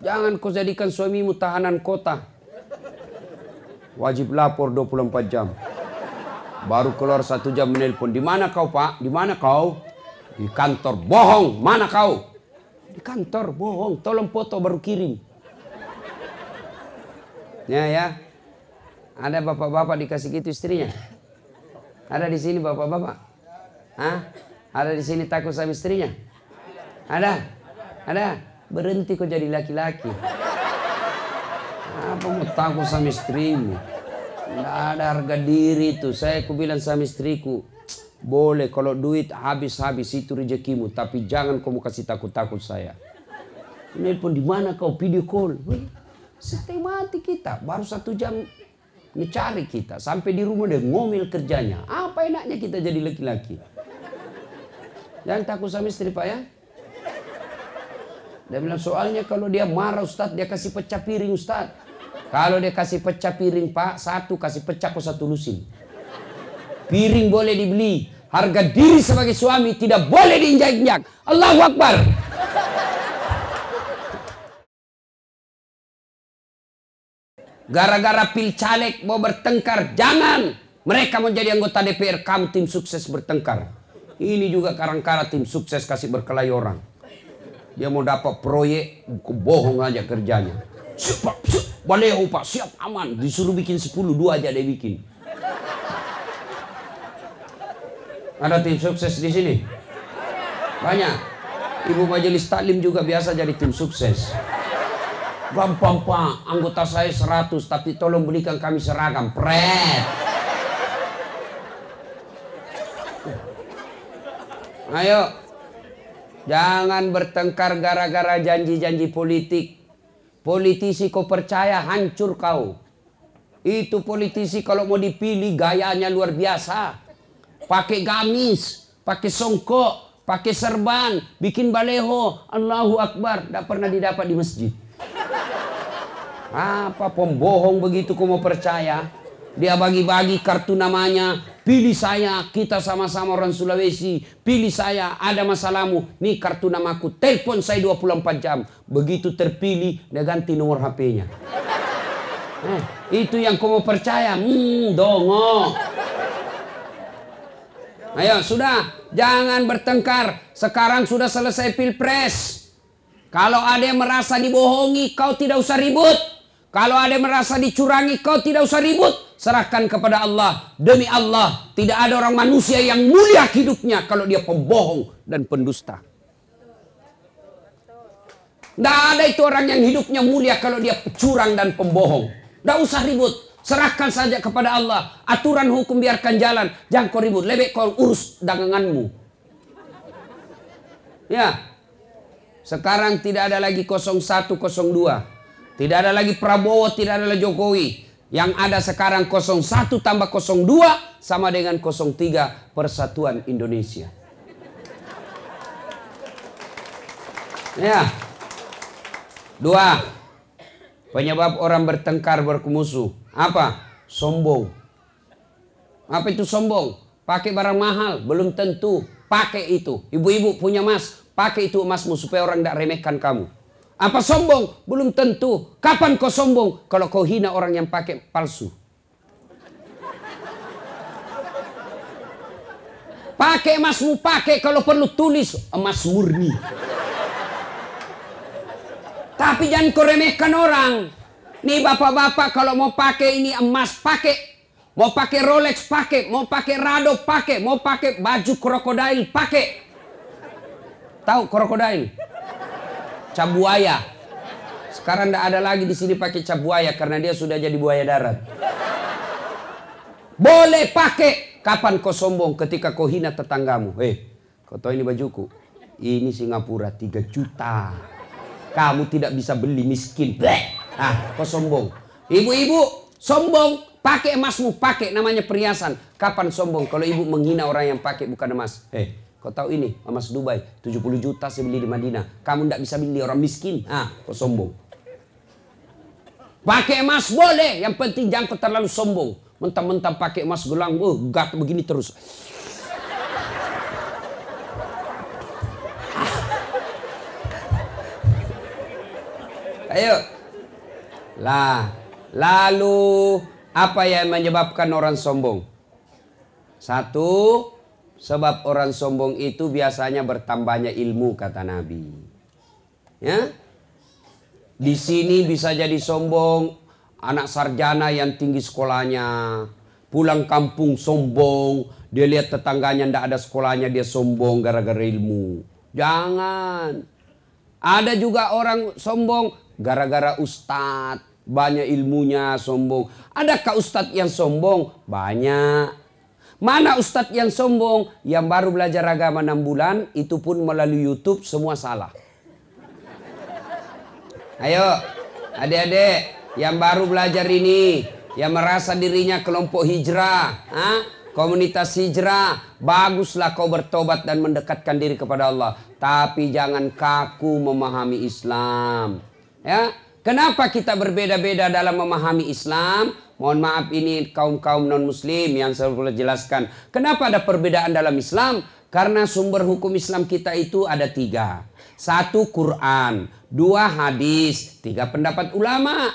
Jangan kau jadikan suamimu tahanan kota. Wajib lapor 24 jam. Baru keluar satu jam menelpon. Di mana kau pak? Di mana kau? Di kantor. Bohong. Mana kau? Di kantor. Bohong. Tolong foto baru kirim. Ya ya. Ada bapak-bapak dikasih gitu istrinya? Ada di sini bapak-bapak? Hah? Ada di sini takut sama istrinya? Ada? Ada? berhenti kau jadi laki-laki. Apa mau takut sama istrimu? Tidak ada harga diri itu. Saya ku bilang sama istriku, boleh kalau duit habis-habis itu rezekimu, tapi jangan kamu kasih takut-takut saya. Nelpon di mana kau video call? mati kita, baru satu jam mencari kita. Sampai di rumah dia ngomel kerjanya. Apa enaknya kita jadi laki-laki? Jangan takut sama istri Pak ya. Dia bilang soalnya kalau dia marah Ustadz dia kasih pecah piring Ustadz. Kalau dia kasih pecah piring Pak, satu kasih pecah kok satu lusin. Piring boleh dibeli. Harga diri sebagai suami tidak boleh diinjak-injak. Allahu Akbar. Gara-gara pil caleg mau bertengkar, jangan. Mereka mau jadi anggota DPR, kamu tim sukses bertengkar. Ini juga karang karang tim sukses kasih berkelahi orang. Dia mau dapat proyek, bohong aja kerjanya. Siap, pak, siap. Oh, pak, siap, aman. Disuruh bikin 10, dua aja dia bikin. Ada tim sukses di sini? Banyak. Ibu majelis taklim juga biasa jadi tim sukses. Gampang pak, anggota saya 100 tapi tolong belikan kami seragam. Pret. Ayo, Jangan bertengkar gara-gara janji-janji politik. Politisi kau percaya hancur kau. Itu politisi kalau mau dipilih gayanya luar biasa. Pakai gamis, pakai songkok, pakai serban, bikin baleho. Allahu Akbar, tidak pernah didapat di masjid. Apa pembohong begitu kau mau percaya? Dia bagi-bagi kartu namanya, Pilih saya, kita sama-sama orang Sulawesi. Pilih saya, ada masalahmu. Nih kartu namaku, telepon saya 24 jam. Begitu terpilih, dia ganti nomor HP-nya. Eh, itu yang kau mau percaya. Hmm, dongo. Ayo, sudah. Jangan bertengkar. Sekarang sudah selesai pilpres. Kalau ada yang merasa dibohongi, kau tidak usah ribut. Kalau ada yang merasa dicurangi, kau tidak usah ribut. Serahkan kepada Allah. Demi Allah, tidak ada orang manusia yang mulia hidupnya kalau dia pembohong dan pendusta. Tidak ada itu orang yang hidupnya mulia kalau dia curang dan pembohong. Tidak usah ribut. Serahkan saja kepada Allah. Aturan hukum biarkan jalan. Jangan kau ribut. Lebih kau urus daganganmu. Ya. Sekarang tidak ada lagi 0102. 02. Tidak ada lagi Prabowo, tidak ada lagi Jokowi. Yang ada sekarang 01 tambah 02 sama dengan 03 Persatuan Indonesia. Ya. Dua. Penyebab orang bertengkar berkumusu Apa? Sombong. Apa itu sombong? Pakai barang mahal, belum tentu. Pakai itu. Ibu-ibu punya emas, pakai itu emasmu supaya orang tidak remehkan kamu. Apa sombong? Belum tentu. Kapan kau sombong? Kalau kau hina orang yang pakai palsu. Pakai emasmu, pakai kalau perlu tulis emas murni. Tapi jangan kau remehkan orang. Nih bapak-bapak kalau mau pakai ini emas, pakai Mau pakai Rolex pakai, mau pakai Rado pakai, mau pakai baju krokodil pakai. Tahu krokodil? Cabuaya. Sekarang tidak ada lagi di sini pakai cabuaya karena dia sudah jadi buaya darat. Boleh pakai. Kapan kau sombong ketika kau hina tetanggamu? Eh, hey, kau tahu ini bajuku? Ini Singapura 3 juta. Kamu tidak bisa beli miskin. Bleh. Ah, kau sombong. Ibu-ibu, sombong. Pakai emasmu, pakai namanya perhiasan. Kapan sombong? Kalau ibu menghina orang yang pakai bukan emas. Eh, hey. Kau tahu ini emas Dubai 70 juta saya beli di Madinah. Kamu tidak bisa beli orang miskin. Ah, kau sombong. Pakai emas boleh, yang penting jangan kau terlalu sombong. Mentang-mentang pakai emas gelang, oh, gat begini terus. Ayo. Lah, lalu apa yang menyebabkan orang sombong? Satu, Sebab orang sombong itu biasanya bertambahnya ilmu kata Nabi. Ya? Di sini bisa jadi sombong anak sarjana yang tinggi sekolahnya. Pulang kampung sombong, dia lihat tetangganya ndak ada sekolahnya dia sombong gara-gara ilmu. Jangan. Ada juga orang sombong gara-gara ustadz banyak ilmunya sombong. Adakah ustadz yang sombong? Banyak. Mana ustadz yang sombong yang baru belajar agama enam bulan itu pun melalui YouTube semua salah. Ayo, adik-adik yang baru belajar ini, yang merasa dirinya kelompok hijrah, ha? komunitas hijrah, baguslah kau bertobat dan mendekatkan diri kepada Allah. Tapi jangan kaku memahami Islam. Ya, kenapa kita berbeda-beda dalam memahami Islam? Mohon maaf ini kaum-kaum non-muslim yang saya boleh jelaskan. Kenapa ada perbedaan dalam Islam? Karena sumber hukum Islam kita itu ada tiga. Satu Quran, dua hadis, tiga pendapat ulama.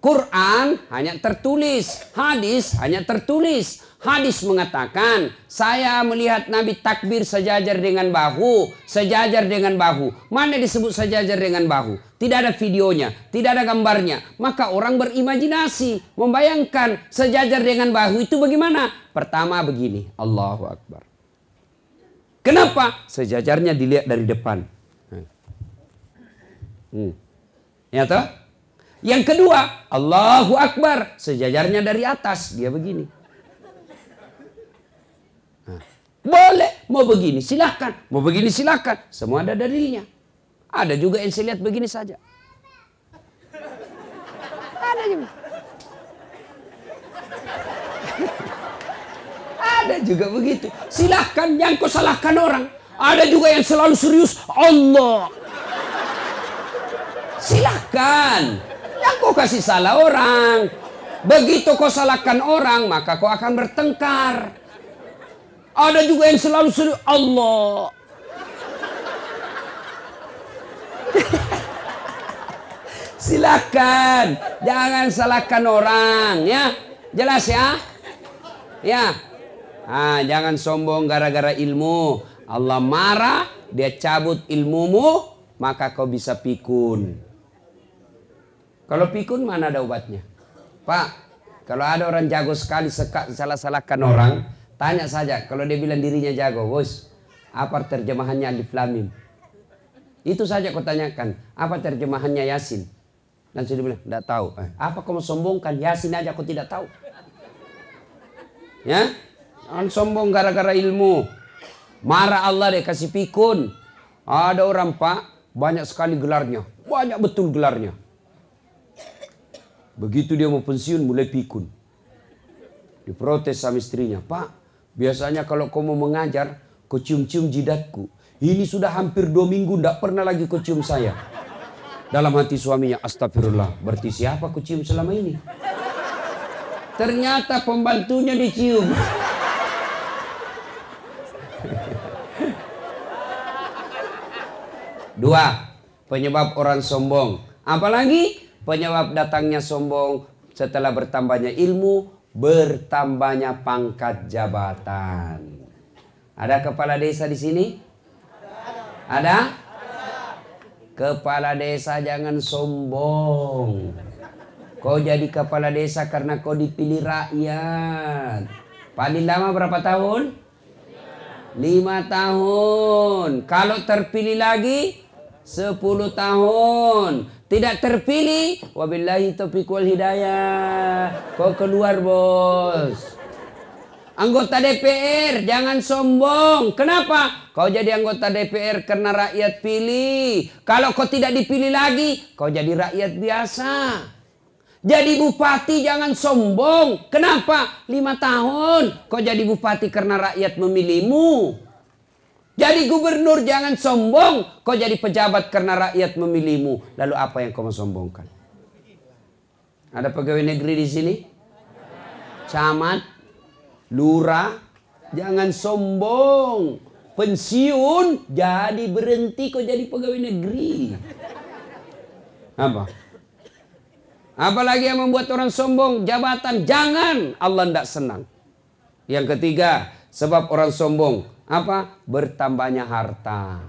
Quran hanya tertulis, hadis hanya tertulis. Hadis mengatakan, saya melihat Nabi takbir sejajar dengan bahu, sejajar dengan bahu. Mana disebut sejajar dengan bahu? Tidak ada videonya, tidak ada gambarnya. Maka orang berimajinasi, membayangkan sejajar dengan bahu itu bagaimana? Pertama begini, Allahu Akbar. Kenapa? Sejajarnya dilihat dari depan. Hmm. Ya toh? Yang kedua, Allahu Akbar. Sejajarnya dari atas, dia begini. Boleh, mau begini silahkan, mau begini silahkan. Semua ada dalilnya. Ada juga yang saya lihat begini saja. Ada juga. ada juga begitu. Silahkan yang kau salahkan orang. Ada juga yang selalu serius. Allah. Silahkan. Yang kau kasih salah orang. Begitu kau salahkan orang, maka kau akan bertengkar. Ada juga yang selalu suruh Allah. Silakan, jangan salahkan orang ya. Jelas ya? Ya. Ah, jangan sombong gara-gara ilmu. Allah marah, dia cabut ilmumu, maka kau bisa pikun. Kalau pikun mana ada obatnya? Pak, kalau ada orang jago sekali salah-salahkan orang, Tanya saja, kalau dia bilang dirinya jago, bos, apa terjemahannya alif lamim? Itu saja kau tanyakan, apa terjemahannya Yasin? Nanti dia bilang, tidak tahu. Eh, apa kau mau sombongkan? Yasin aja kau tidak tahu. Ya? Jangan sombong gara-gara ilmu. Marah Allah dia kasih pikun. Ada orang pak, banyak sekali gelarnya. Banyak betul gelarnya. Begitu dia mau pensiun mulai pikun. Diprotes sama istrinya, Pak Biasanya kalau kau mau mengajar, kau cium-cium jidatku. Ini sudah hampir dua minggu tidak pernah lagi kau cium saya. Dalam hati suaminya, astagfirullah. Berarti siapa kau cium selama ini? Ternyata pembantunya dicium. Dua, penyebab orang sombong. Apalagi penyebab datangnya sombong setelah bertambahnya ilmu, bertambahnya pangkat jabatan. Ada kepala desa di sini? Ada. Kepala desa jangan sombong. Kau jadi kepala desa karena kau dipilih rakyat. Paling lama berapa tahun? Lima tahun. Kalau terpilih lagi? Sepuluh tahun tidak terpilih wabillahi taufiq wal hidayah kau keluar bos anggota DPR jangan sombong kenapa kau jadi anggota DPR karena rakyat pilih kalau kau tidak dipilih lagi kau jadi rakyat biasa jadi bupati jangan sombong. Kenapa? Lima tahun kau jadi bupati karena rakyat memilihmu. Jadi gubernur jangan sombong. Kau jadi pejabat karena rakyat memilihmu. Lalu apa yang kau sombongkan? Ada pegawai negeri di sini? Camat? Lurah? Jangan sombong. Pensiun jadi berhenti kau jadi pegawai negeri. Apa? Apalagi yang membuat orang sombong jabatan jangan Allah tidak senang. Yang ketiga sebab orang sombong apa? Bertambahnya harta.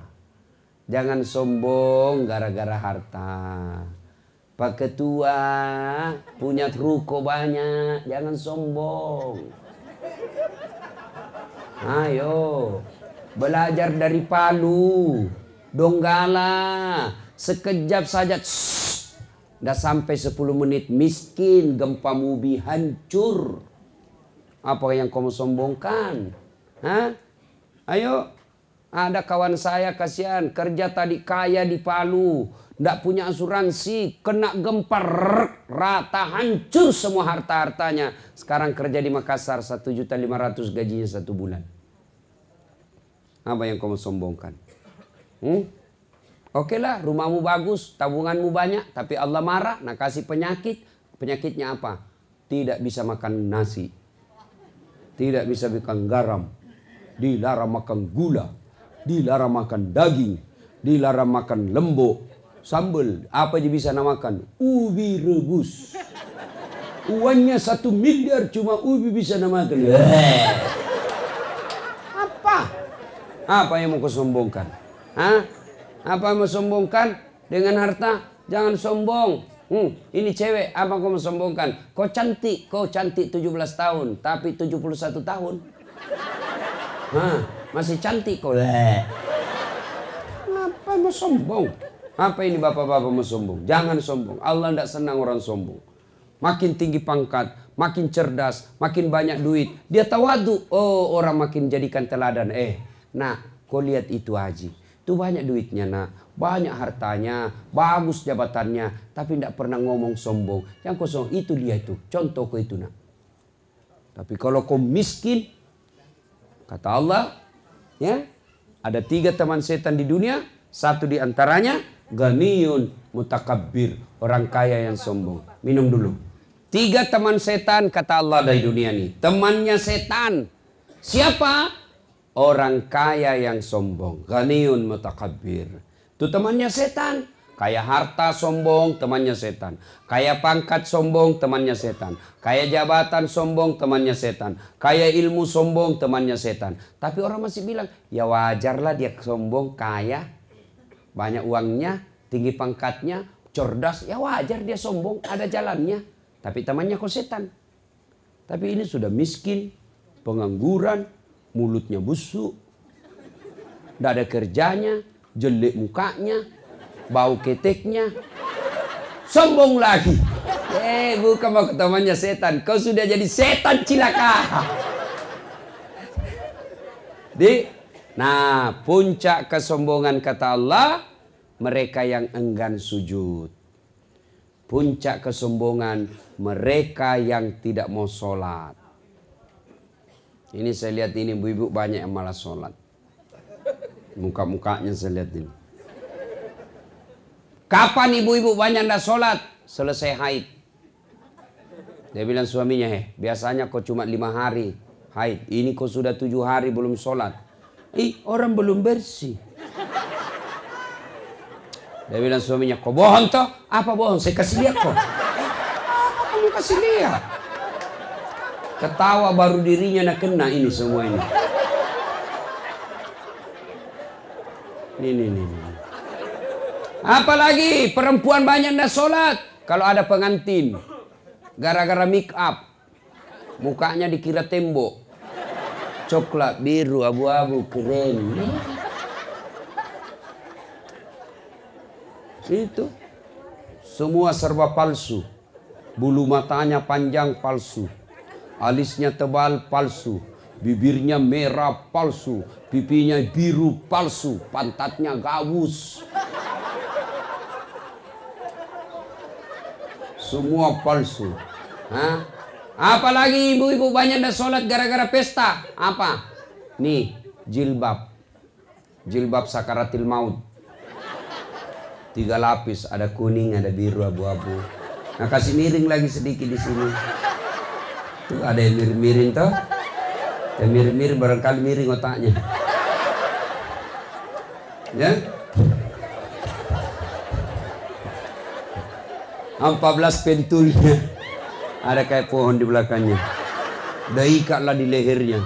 Jangan sombong gara-gara harta. Pak Ketua punya ruko banyak, jangan sombong. Ayo, belajar dari Palu, Donggala, sekejap saja. Udah sampai 10 menit miskin, gempa mubi hancur. Apa yang kamu sombongkan? Hah? Ayo, ada kawan saya kasihan kerja tadi kaya di Palu, ndak punya asuransi, kena gempa rata hancur semua harta-hartanya. Sekarang kerja di Makassar satu juta lima ratus gajinya satu bulan. Apa yang kamu sombongkan? Hmm? Oke lah, rumahmu bagus, tabunganmu banyak, tapi Allah marah, nah kasih penyakit. Penyakitnya apa? Tidak bisa makan nasi. Tidak bisa makan garam dilarang makan gula, dilarang makan daging, dilarang makan lembok, sambal, apa je bisa namakan Ubi rebus. Uangnya satu miliar cuma ubi bisa namakan? makan. Eh. Apa? Apa yang mau kau sombongkan? Hah? Apa yang mau sombongkan dengan harta? Jangan sombong. Hmm, ini cewek apa kau sombongkan? Kau cantik, kau cantik 17 tahun, tapi 71 tahun. Hah, masih cantik kok. apa mau sombong? Apa ini bapak-bapak mau sombong? Jangan sombong. Allah tidak senang orang sombong. Makin tinggi pangkat, makin cerdas, makin banyak duit. Dia tawadu. Oh, orang makin jadikan teladan. Eh, nah, kau lihat itu haji. Itu banyak duitnya, nak Banyak hartanya, bagus jabatannya. Tapi tidak pernah ngomong sombong. Yang kosong, itu dia itu. Contoh kau itu, nak. Tapi kalau kau miskin, Kata Allah, ya, ada tiga teman setan di dunia, satu di antaranya ganiun mutakabbir, orang kaya yang sombong. Minum dulu. Tiga teman setan kata Allah dari dunia ini. Temannya setan. Siapa? Orang kaya yang sombong, Ganiun mutakabir, Itu temannya setan. Kayak harta sombong temannya setan. Kayak pangkat sombong temannya setan. Kayak jabatan sombong temannya setan. Kayak ilmu sombong temannya setan. Tapi orang masih bilang, ya wajarlah dia sombong, kaya, banyak uangnya, tinggi pangkatnya, cerdas. Ya wajar dia sombong, ada jalannya. Tapi temannya kok setan. Tapi ini sudah miskin, pengangguran, mulutnya busuk, tidak ada kerjanya, jelek mukanya, bau keteknya. Sombong lagi. Eh, bukan mau temannya setan. Kau sudah jadi setan cilaka. Di, nah puncak kesombongan kata Allah mereka yang enggan sujud. Puncak kesombongan mereka yang tidak mau sholat. Ini saya lihat ini ibu-ibu banyak yang malas sholat. Muka-mukanya saya lihat ini. Kapan ibu-ibu banyak ndak sholat? Selesai haid. Dia bilang suaminya, eh biasanya kau cuma lima hari haid. Ini kau sudah tujuh hari belum sholat. Ih, orang belum bersih. Dia bilang suaminya, kau bohong toh? Apa bohong? Saya kasih lihat kok. Kamu kasih lihat. Ketawa baru dirinya nak kena ini semua ini. Ini, ini, ini. Apalagi perempuan banyak tidak sholat. Kalau ada pengantin. Gara-gara make up. Mukanya dikira tembok. Coklat, biru, abu-abu, keren. Itu. Semua serba palsu. Bulu matanya panjang palsu. Alisnya tebal palsu. Bibirnya merah palsu. Pipinya biru palsu. Pantatnya gabus. semua palsu. Hah? Apalagi ibu-ibu banyak ada sholat gara-gara pesta. Apa? Nih, jilbab. Jilbab sakaratil maut. Tiga lapis, ada kuning, ada biru, abu-abu. Nah, kasih miring lagi sedikit di sini. Tuh ada yang miring-miring tuh. Yang miring-miring barangkali miring otaknya. Ya? 14 pentulnya. Ada kayak pohon di belakangnya. ikatlah di lehernya.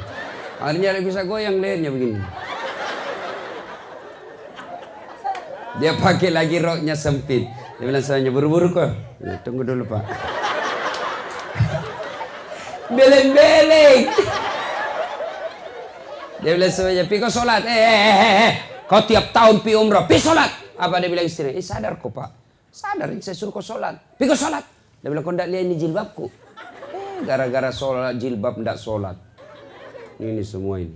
Akhirnya dia bisa goyang lehernya begini. Dia pakai lagi roknya sempit. Dia bilang saya buru-buru kok. Ya, tunggu dulu pak. Beleng-beleng. Dia bilang semuanya, pi kau sholat. Eh, eh, eh, eh, eh. Kau tiap tahun pi umroh, pi sholat. Apa dia bilang istri? Eh sadar kok pak. Sadar, saya suruh kau sholat. Pergi sholat. Dia bilang, kau tidak lihat ini jilbabku. Eh, gara-gara sholat jilbab tidak sholat. Ini semua ini.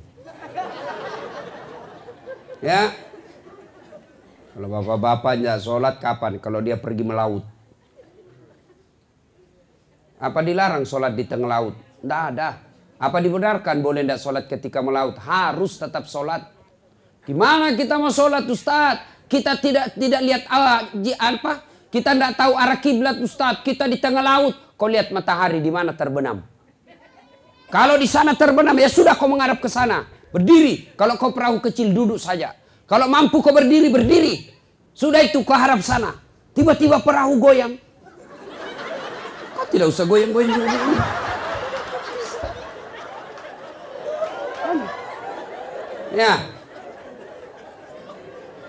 Ya. Kalau bapak-bapak tidak sholat kapan? Kalau dia pergi melaut. Apa dilarang sholat di tengah laut? Tidak ada. Apa dibenarkan boleh tidak sholat ketika melaut? Harus tetap sholat. Gimana kita mau sholat Ustadz? Kita tidak tidak lihat di apa? Kita tidak tahu arah kiblat Ustaz. Kita di tengah laut. Kau lihat matahari di mana terbenam. Kalau di sana terbenam ya sudah kau menghadap ke sana. Berdiri. Kalau kau perahu kecil duduk saja. Kalau mampu kau berdiri, berdiri. Sudah itu kau harap sana. Tiba-tiba perahu goyang. Kau tidak usah goyang-goyang. Ya,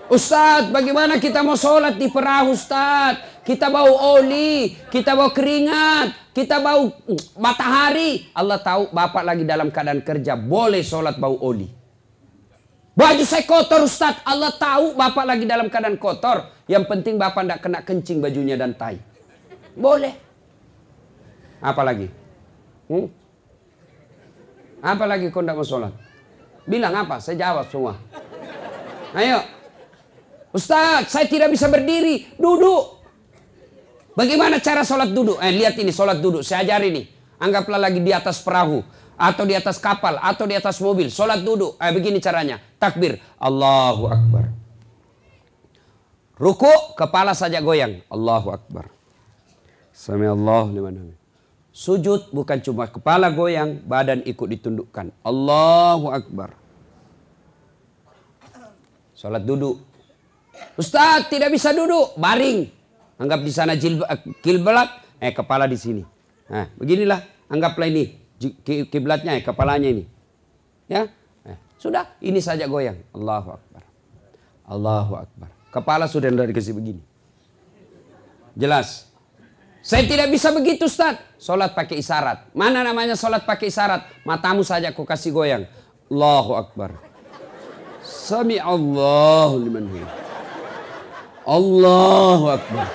Ustaz, bagaimana kita mau sholat di perahu Ustaz? Kita bau oli, kita bau keringat, kita bau mm, matahari. Allah tahu Bapak lagi dalam keadaan kerja, boleh sholat bau oli. Baju saya kotor Ustaz. Allah tahu Bapak lagi dalam keadaan kotor. Yang penting Bapak tidak kena kencing bajunya dan tai. Boleh. Apalagi? Hmm? Apalagi kau tidak mau sholat? Bilang apa? Saya jawab semua. Ayo. Ustaz, saya tidak bisa berdiri. Duduk. Bagaimana cara sholat duduk? Eh, lihat ini sholat duduk. Saya ajar ini. Anggaplah lagi di atas perahu. Atau di atas kapal. Atau di atas mobil. Sholat duduk. Eh, begini caranya. Takbir. Allahu Akbar. Ruku, kepala saja goyang. Allahu Akbar. Sami Allah Sujud bukan cuma kepala goyang, badan ikut ditundukkan. Allahu Akbar. Sholat duduk Ustaz tidak bisa duduk, baring. Anggap di sana eh, kiblat, eh kepala di sini. Nah, beginilah anggaplah ini kiblatnya, eh, kepalanya ini. Ya, eh, sudah ini saja goyang. Allahu Akbar. Allahu Akbar. Kepala sudah dari kasih begini. Jelas. Saya tidak bisa begitu Ustaz. Sholat pakai isyarat. Mana namanya sholat pakai isyarat? Matamu saja aku kasih goyang. Allahu Akbar. Sami Allahu liman Allahu Akbar.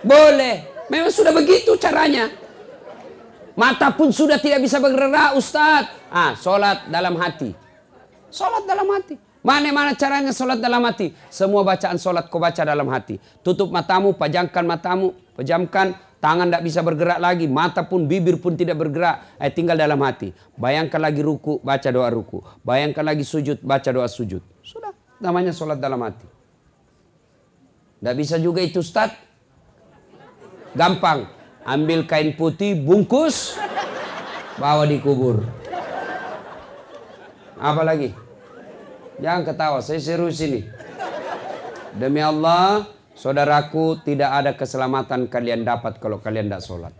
Boleh. Memang sudah begitu caranya. Mata pun sudah tidak bisa bergerak, Ustadz. Ah, sholat dalam hati. Sholat dalam hati. Mana-mana caranya sholat dalam hati. Semua bacaan sholat kau baca dalam hati. Tutup matamu, pajangkan matamu, pejamkan. Tangan tidak bisa bergerak lagi. Mata pun, bibir pun tidak bergerak. Eh, tinggal dalam hati. Bayangkan lagi ruku, baca doa ruku. Bayangkan lagi sujud, baca doa sujud. Sudah namanya sholat dalam hati. Tidak bisa juga itu Ustaz. Gampang. Ambil kain putih, bungkus, bawa dikubur. Apa lagi? Jangan ketawa, saya serius ini. Demi Allah, saudaraku, tidak ada keselamatan kalian dapat kalau kalian tidak sholat.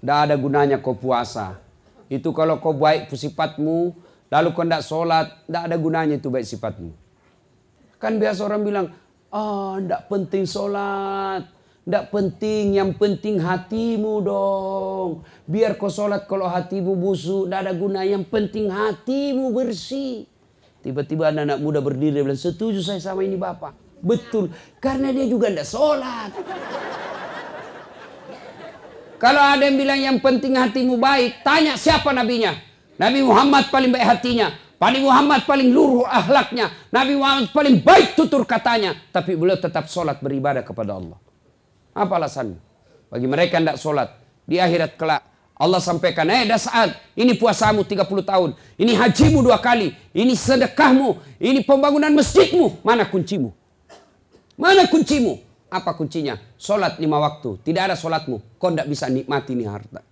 Tidak ada gunanya kau puasa. Itu kalau kau baik sifatmu, lalu kau tidak sholat, tidak ada gunanya itu baik sifatmu. Kan biasa orang bilang, ah, oh, tidak penting sholat. Tidak penting, yang penting hatimu dong. Biar kau sholat kalau hatimu busuk, tidak ada guna. Yang penting hatimu bersih. Tiba-tiba anak-anak muda berdiri dan bilang, setuju saya sama ini Bapak. Betul, karena dia juga tidak sholat. Kalau ada yang bilang yang penting hatimu baik, tanya siapa nabinya? Nabi Muhammad paling baik hatinya. Nabi Muhammad paling luruh ahlaknya. Nabi Muhammad paling baik tutur katanya. Tapi beliau tetap sholat beribadah kepada Allah. Apa alasannya? Bagi mereka tidak sholat. Di akhirat kelak. Allah sampaikan, eh dah saat, ini puasamu 30 tahun, ini hajimu dua kali, ini sedekahmu, ini pembangunan masjidmu. Mana kuncimu? Mana kuncimu? Apa kuncinya? Sholat lima waktu. Tidak ada sholatmu. Kau tidak bisa nikmati ini harta.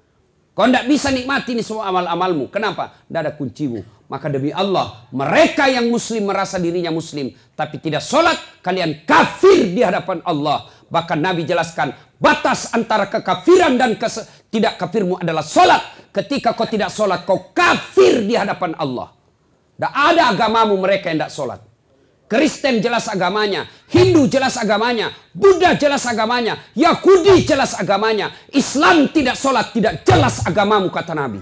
Kau tidak bisa nikmati ini semua amal-amalmu. Kenapa? Tidak ada kuncimu. Maka demi Allah, mereka yang muslim merasa dirinya muslim. Tapi tidak sholat, kalian kafir di hadapan Allah. Bahkan Nabi jelaskan, batas antara kekafiran dan tidak kafirmu adalah sholat. Ketika kau tidak sholat, kau kafir di hadapan Allah. Tidak ada agamamu mereka yang tidak sholat. Kristen jelas agamanya, Hindu jelas agamanya, Buddha jelas agamanya, Yahudi jelas agamanya, Islam tidak sholat, tidak jelas agamamu kata Nabi.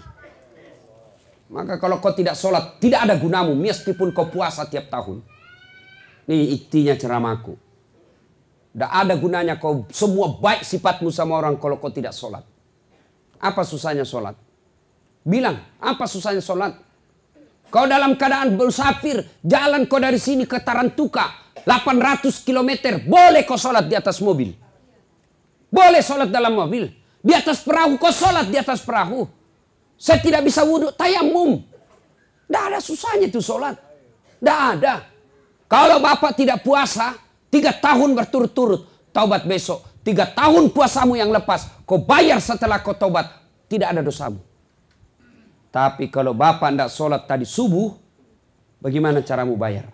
Maka kalau kau tidak sholat, tidak ada gunamu meskipun kau puasa tiap tahun. Ini iktinya ceramahku. Tidak ada gunanya kau semua baik sifatmu sama orang kalau kau tidak sholat. Apa susahnya sholat? Bilang, apa susahnya sholat? Kau dalam keadaan bersafir, jalan kau dari sini ke Tarantuka, 800 km, boleh kau sholat di atas mobil. Boleh sholat dalam mobil. Di atas perahu, kau sholat di atas perahu. Saya tidak bisa wudhu, tayamum. Tidak ada susahnya itu sholat. Tidak ada. Kalau bapak tidak puasa, tiga tahun berturut-turut. Taubat besok. Tiga tahun puasamu yang lepas. Kau bayar setelah kau taubat. Tidak ada dosamu. Tapi kalau bapak tidak sholat tadi subuh, bagaimana caramu bayar?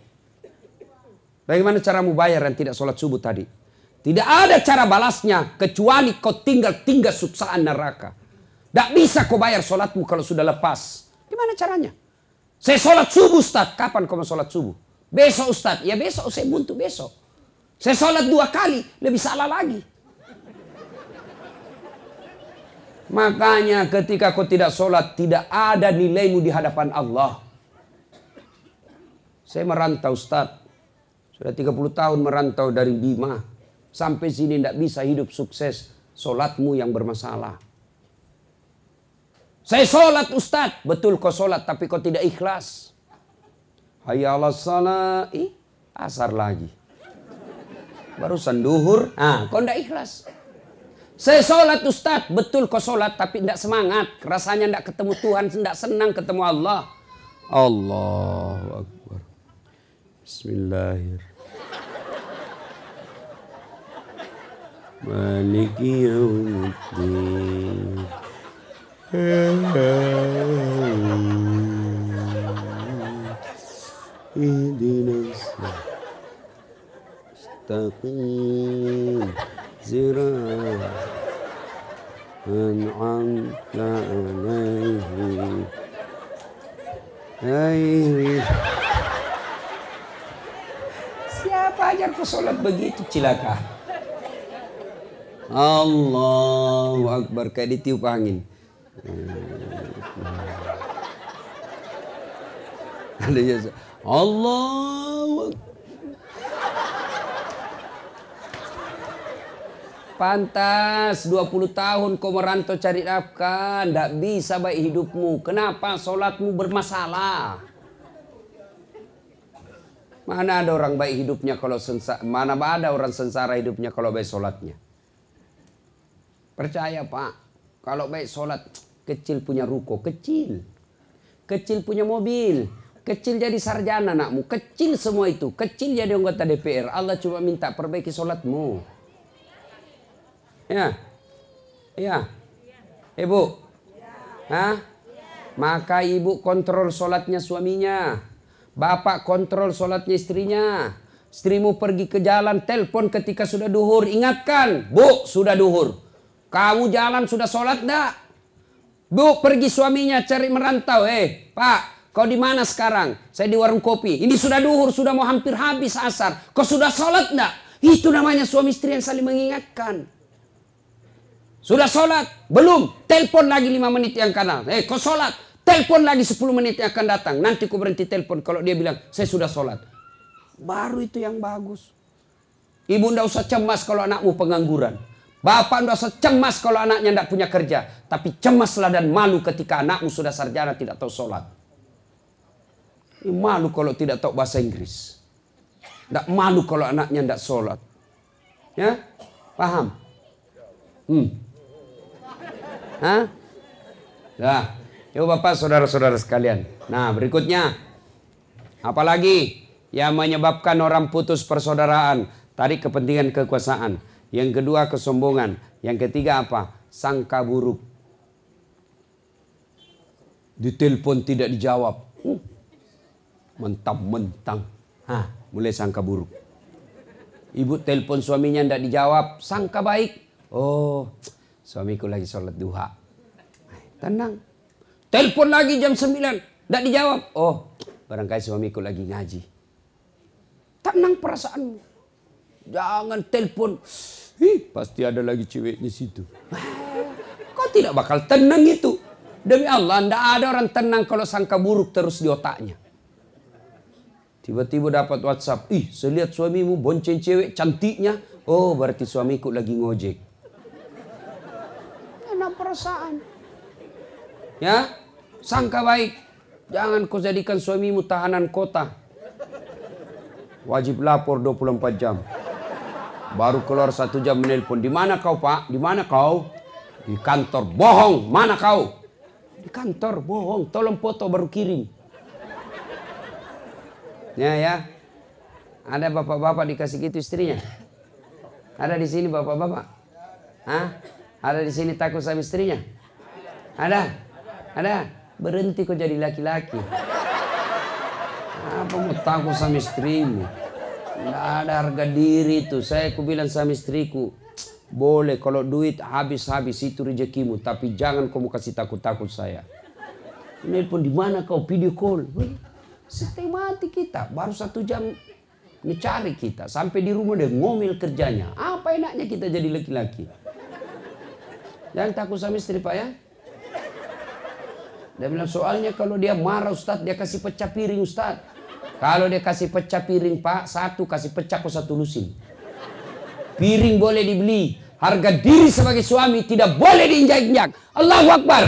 Bagaimana caramu bayar yang tidak sholat subuh tadi? Tidak ada cara balasnya kecuali kau tinggal tinggal suksaan neraka. Tidak bisa kau bayar sholatmu kalau sudah lepas. Gimana caranya? Saya sholat subuh Ustaz. Kapan kau mau sholat subuh? Besok Ustaz. Ya besok saya buntu besok. Saya sholat dua kali. Lebih salah lagi. Makanya ketika kau tidak sholat. Tidak ada nilaimu di hadapan Allah. Saya merantau Ustaz. Sudah 30 tahun merantau dari Bima. Sampai sini tidak bisa hidup sukses. Sholatmu yang bermasalah. Saya sholat Ustaz. Betul kau sholat tapi kau tidak ikhlas. Hayalah sana. Ih, asar lagi. Barusan duhur. Ah, kau tidak ikhlas. Saya sholat Ustaz. Betul kau sholat tapi tidak semangat. Rasanya tidak ketemu Tuhan. Tidak senang ketemu Allah. Allah Akbar. Bismillahirrahmanirrahim. Maliki yaumiddin. Ihdinas Mustaqim Zirat An'amta alaihi Hai Siapa aja kau sholat begitu cilaka Allahu Akbar kayak ditiup angin Allah Pantas 20 tahun kau merantau cari nafkah, tidak bisa baik hidupmu. Kenapa sholatmu bermasalah? Mana ada orang baik hidupnya kalau sensa, mana ada orang sengsara hidupnya kalau baik sholatnya? Percaya pak, kalau baik sholat, Kecil punya ruko, kecil. Kecil punya mobil, kecil jadi sarjana anakmu. Kecil semua itu, kecil jadi anggota DPR. Allah cuma minta perbaiki sholatmu. Ya, ya. Ibu, Hah? Maka ibu kontrol sholatnya suaminya. Bapak kontrol sholatnya istrinya. Istrimu pergi ke jalan, telepon ketika sudah duhur. Ingatkan, bu sudah duhur. Kamu jalan sudah sholat enggak Bu, pergi suaminya cari merantau. Eh, Pak, kau di mana sekarang? Saya di warung kopi. Ini sudah duhur, sudah mau hampir habis asar. Kau sudah sholat enggak? Itu namanya suami istri yang saling mengingatkan. Sudah sholat? Belum. Telepon lagi lima menit yang datang. Eh, kau sholat? Telepon lagi sepuluh menit yang akan datang. Nanti kau berhenti telepon kalau dia bilang, saya sudah sholat. Baru itu yang bagus. Ibu ndak usah cemas kalau anakmu pengangguran. Bapak tidak cemas kalau anaknya tidak punya kerja. Tapi cemaslah dan malu ketika anakmu sudah sarjana tidak tahu sholat. Malu kalau tidak tahu bahasa Inggris. Tidak malu kalau anaknya tidak sholat. Ya, paham? Hmm. Hah? Nah, yuk ya Bapak, saudara-saudara sekalian. Nah, berikutnya. Apalagi yang menyebabkan orang putus persaudaraan. Tarik kepentingan kekuasaan. Yang kedua kesombongan. Yang ketiga apa? Sangka buruk. Ditelepon tidak dijawab. Hmm. mentang-mentang. Hah, mulai sangka buruk. Ibu telepon suaminya tidak dijawab. Sangka baik. Oh, suamiku lagi sholat duha. Tenang. Telepon lagi jam 9. Tidak dijawab. Oh, barangkali suamiku lagi ngaji. Tenang perasaanmu. Jangan telpon. Hi, pasti ada lagi ceweknya situ. Kau tidak bakal tenang itu. Demi Allah, tidak ada orang tenang kalau sangka buruk terus di otaknya. Tiba-tiba dapat WhatsApp, ih, saya lihat suamimu bonceng cewek cantiknya. Oh, berarti suamiku lagi ngojek. Enak perasaan. Ya, sangka baik. Jangan kau jadikan suamimu tahanan kota. Wajib lapor 24 jam. Baru keluar satu jam menelpon. Di mana kau pak? Di mana kau? Di kantor. Bohong. Mana kau? Di kantor. Bohong. Tolong foto baru kirim. Ya ya. Ada bapak-bapak dikasih gitu istrinya? Ada di sini bapak-bapak? Hah? Ada di sini takut sama istrinya? Ada? Ada? Berhenti kok jadi laki-laki. Apa mau takut sama istrinya. Tidak ada harga diri itu. Saya ku bilang sama istriku, boleh kalau duit habis-habis itu rezekimu, tapi jangan kamu kasih takut-takut saya. Nelpon di mana kau video call? Sistematik kita, baru satu jam mencari kita. Sampai di rumah dia ngomil kerjanya. Apa enaknya kita jadi laki-laki? Jangan takut sama istri Pak ya. Dia bilang soalnya kalau dia marah Ustadz, dia kasih pecah piring Ustadz. Kalau dia kasih pecah piring pak, satu kasih pecah kau satu lusin. Piring boleh dibeli. Harga diri sebagai suami tidak boleh diinjak-injak. Allahu Akbar.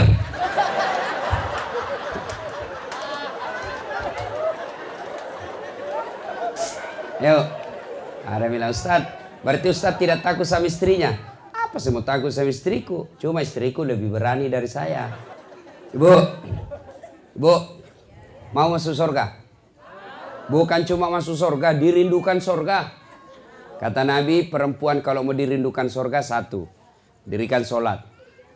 Yuk. Ada bilang Ustaz, berarti Ustaz tidak takut sama istrinya. Apa semua takut sama istriku? Cuma istriku lebih berani dari saya. Ibu, ibu, mau masuk surga? Bukan cuma masuk surga, dirindukan surga. Kata Nabi, perempuan kalau mau dirindukan surga satu, dirikan sholat.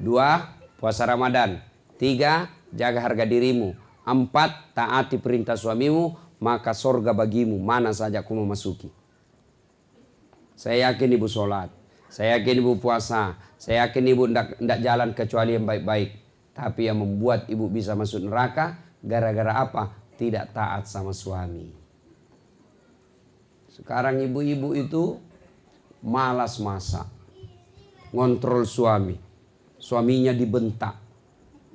Dua, puasa Ramadan. Tiga, jaga harga dirimu. Empat, taati perintah suamimu, maka surga bagimu, mana saja aku masuki. Saya yakin ibu sholat, saya yakin ibu puasa, saya yakin ibu tidak jalan kecuali yang baik-baik. Tapi yang membuat ibu bisa masuk neraka, gara-gara apa? Tidak taat sama suami. Sekarang ibu-ibu itu malas masak. Ngontrol suami. Suaminya dibentak.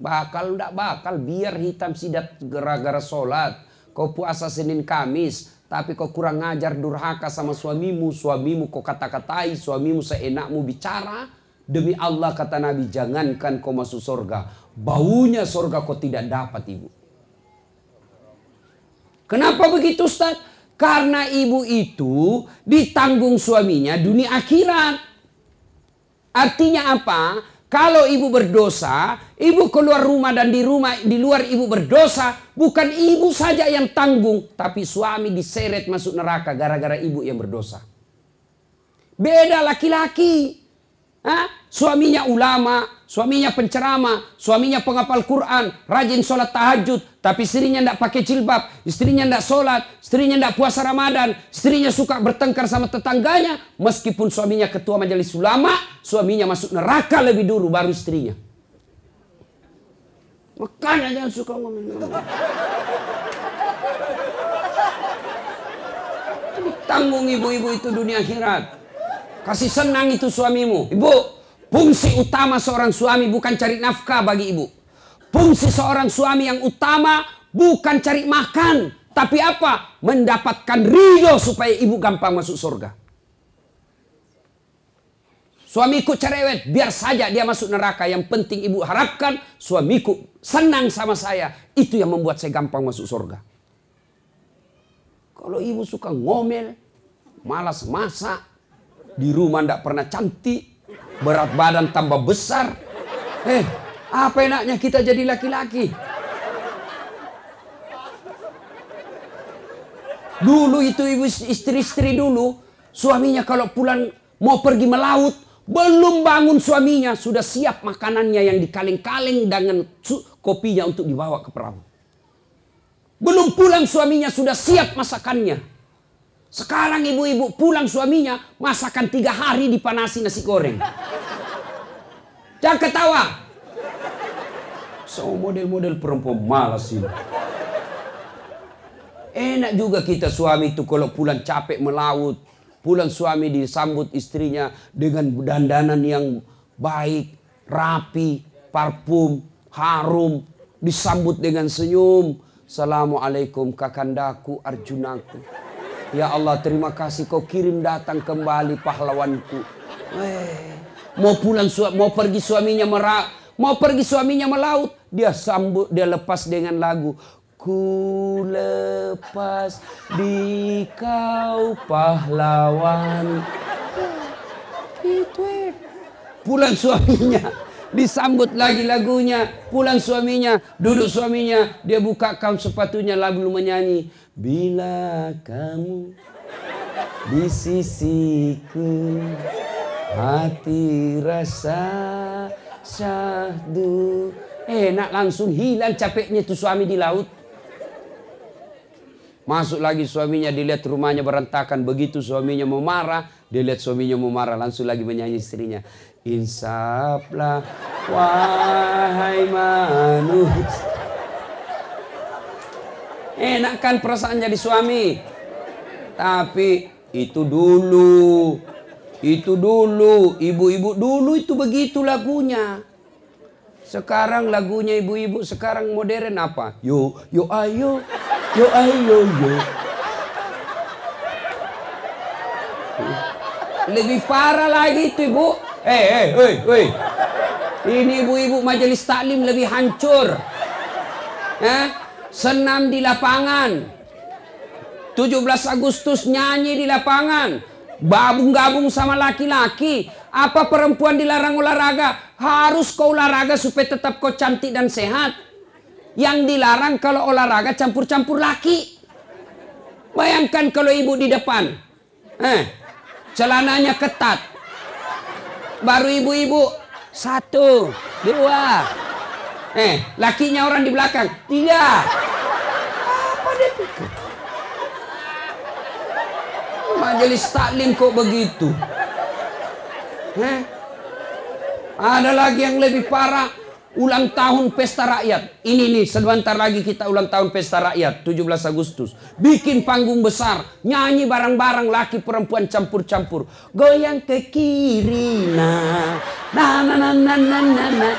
Bakal udah bakal biar hitam sidat gara-gara sholat. Kau puasa Senin Kamis. Tapi kau kurang ngajar durhaka sama suamimu. Suamimu kau kata-katai. Suamimu seenakmu bicara. Demi Allah kata Nabi jangankan kau masuk surga. Baunya surga kau tidak dapat ibu. Kenapa begitu Ustaz? Karena ibu itu ditanggung suaminya dunia akhirat. Artinya apa? Kalau ibu berdosa, ibu keluar rumah dan di rumah di luar ibu berdosa, bukan ibu saja yang tanggung, tapi suami diseret masuk neraka gara-gara ibu yang berdosa. Beda laki-laki. Hah? Suaminya ulama, suaminya pencerama, suaminya pengapal Quran, rajin sholat tahajud, tapi istrinya tidak pakai jilbab, istrinya tidak sholat, istrinya tidak puasa Ramadan, istrinya suka bertengkar sama tetangganya, meskipun suaminya ketua majelis ulama, suaminya masuk neraka lebih dulu baru istrinya. Makanya jangan suka ngomong. Tanggung ibu-ibu itu dunia akhirat. Kasih senang itu suamimu. Ibu, fungsi utama seorang suami bukan cari nafkah bagi ibu. Fungsi seorang suami yang utama bukan cari makan. Tapi apa? Mendapatkan ridho supaya ibu gampang masuk surga. Suamiku cerewet, biar saja dia masuk neraka. Yang penting ibu harapkan suamiku senang sama saya. Itu yang membuat saya gampang masuk surga. Kalau ibu suka ngomel, malas masak, di rumah ndak pernah cantik. Berat badan tambah besar. Eh, apa enaknya kita jadi laki-laki? Dulu itu ibu istri-istri dulu, suaminya kalau pulang mau pergi melaut, belum bangun suaminya, sudah siap makanannya yang dikaleng-kaleng dengan kopinya untuk dibawa ke perahu. Belum pulang suaminya sudah siap masakannya. Sekarang ibu-ibu pulang suaminya masakan tiga hari dipanasi nasi goreng. Jangan ketawa. So model-model perempuan malas ini. Enak juga kita suami itu kalau pulang capek melaut. Pulang suami disambut istrinya dengan dandanan yang baik, rapi, parfum, harum. Disambut dengan senyum. Assalamualaikum kakandaku Arjunaku. Ya Allah terima kasih kau kirim datang kembali pahlawanku. Eh, mau pulang mau pergi suaminya merak, mau pergi suaminya melaut, dia sambut dia lepas dengan lagu. Ku lepas di kau pahlawan. Itu eh. pulang suaminya disambut lagi lagunya pulang suaminya duduk suaminya dia buka bukakan sepatunya lagu menyanyi Bila kamu di sisiku Hati rasa syahdu Enak langsung hilang capeknya tuh suami di laut Masuk lagi suaminya dilihat rumahnya berantakan Begitu suaminya mau marah dilihat suaminya mau marah Langsung lagi menyanyi istrinya insaplah wahai manusia Enak kan perasaan jadi suami? Tapi itu dulu. Itu dulu. Ibu-ibu dulu itu begitu lagunya. Sekarang lagunya ibu-ibu sekarang modern apa? Yo, yo ayo. Yo ayo yo. Lebih parah lagi itu ibu. Eh, eh, eh, eh. Ini ibu-ibu majelis taklim lebih hancur. Eh? senam di lapangan. 17 Agustus nyanyi di lapangan. Babung-gabung sama laki-laki. Apa perempuan dilarang olahraga? Harus kau olahraga supaya tetap kau cantik dan sehat. Yang dilarang kalau olahraga campur-campur laki. Bayangkan kalau ibu di depan. Eh, celananya ketat. Baru ibu-ibu. Satu, dua, Eh, lakinya orang di belakang. Tiga. Apa dia pikir? Majelis taklim kok begitu? Eh? Ada lagi yang lebih parah. Ulang tahun pesta rakyat. Ini nih, sebentar lagi kita ulang tahun pesta rakyat. 17 Agustus. Bikin panggung besar. Nyanyi bareng-bareng laki perempuan campur-campur. Goyang ke kiri. Nah, nah, nah, nah, nah, nah, nah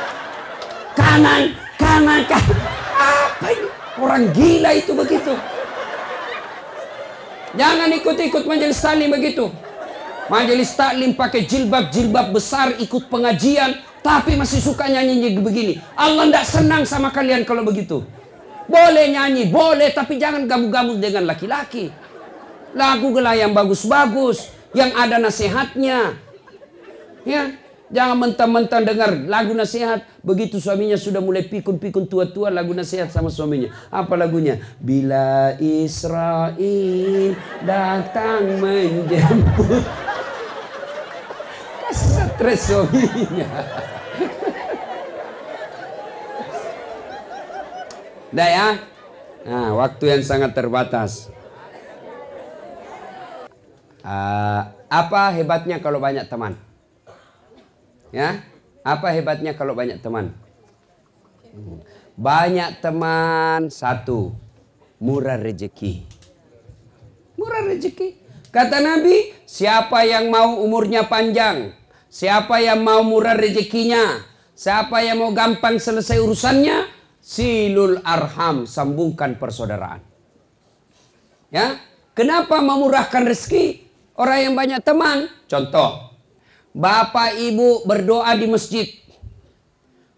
kanan, kanan, kanan. Apa ini? Orang gila itu begitu. Jangan ikut-ikut majelis taklim begitu. Majelis taklim pakai jilbab-jilbab besar ikut pengajian. Tapi masih suka nyanyi begini. Allah tidak senang sama kalian kalau begitu. Boleh nyanyi, boleh. Tapi jangan gabung-gabung dengan laki-laki. Lagu gelah yang bagus-bagus. Yang ada nasihatnya. Ya, Jangan mentang-mentang dengar lagu nasihat. Begitu suaminya sudah mulai pikun-pikun tua-tua lagu nasihat sama suaminya. Apa lagunya? Bila Israel datang menjemput. Kasih stres suaminya. Dah ya? Nah, waktu yang sangat terbatas. Uh, apa hebatnya kalau banyak teman? Ya, apa hebatnya kalau banyak teman? Banyak teman satu, murah rezeki. Murah rezeki. Kata Nabi, siapa yang mau umurnya panjang, siapa yang mau murah rezekinya, siapa yang mau gampang selesai urusannya, silul arham, sambungkan persaudaraan. Ya, kenapa memurahkan rezeki orang yang banyak teman? Contoh, Bapak Ibu berdoa di masjid.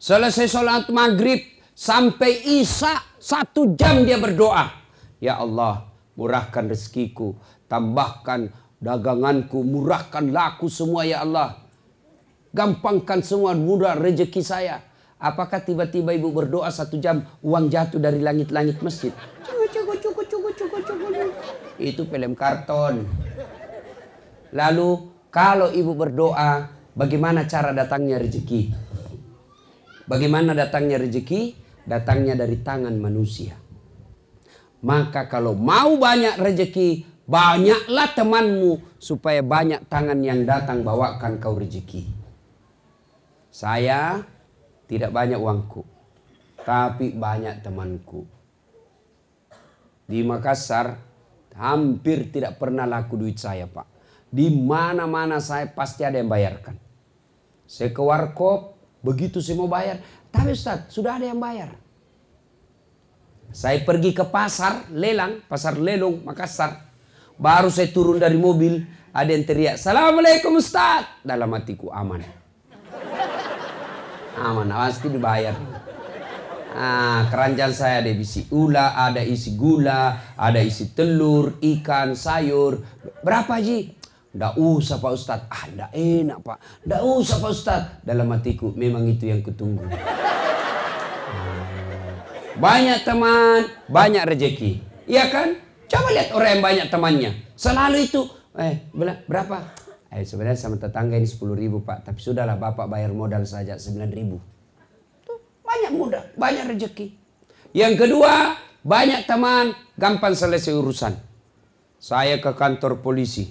Selesai sholat maghrib sampai isya satu jam dia berdoa. Ya Allah murahkan rezekiku, tambahkan daganganku, murahkan laku semua ya Allah. Gampangkan semua mudah rezeki saya. Apakah tiba-tiba ibu berdoa satu jam uang jatuh dari langit-langit masjid? Cukup, cukup, cukup, cukup, cukup, cukup. Itu film karton. Lalu kalau ibu berdoa, bagaimana cara datangnya rezeki? Bagaimana datangnya rezeki? Datangnya dari tangan manusia. Maka kalau mau banyak rezeki, banyaklah temanmu supaya banyak tangan yang datang bawakan kau rezeki. Saya tidak banyak uangku, tapi banyak temanku. Di Makassar hampir tidak pernah laku duit saya, Pak. Di mana-mana saya pasti ada yang bayarkan. Saya ke warkop, begitu saya mau bayar. Tapi Ustaz, sudah ada yang bayar. Saya pergi ke pasar, lelang, pasar lelong Makassar. Baru saya turun dari mobil, ada yang teriak, Assalamualaikum Ustaz. Dalam hatiku aman. Aman, pasti dibayar. Ah, keranjang saya ada isi ula, ada isi gula, ada isi telur, ikan, sayur. Berapa, Ji? Ndak usah Pak Ustadz. Ah, ndak enak Pak. Ndak usah Pak Ustadz. Dalam hatiku memang itu yang kutunggu. Banyak teman, banyak rejeki, Iya kan? Coba lihat orang yang banyak temannya. Selalu itu. Eh, berapa? Eh, sebenarnya sama tetangga ini 10 ribu Pak. Tapi sudahlah Bapak bayar modal saja 9 ribu. banyak muda, banyak rejeki. Yang kedua, banyak teman, gampang selesai urusan. Saya ke kantor polisi,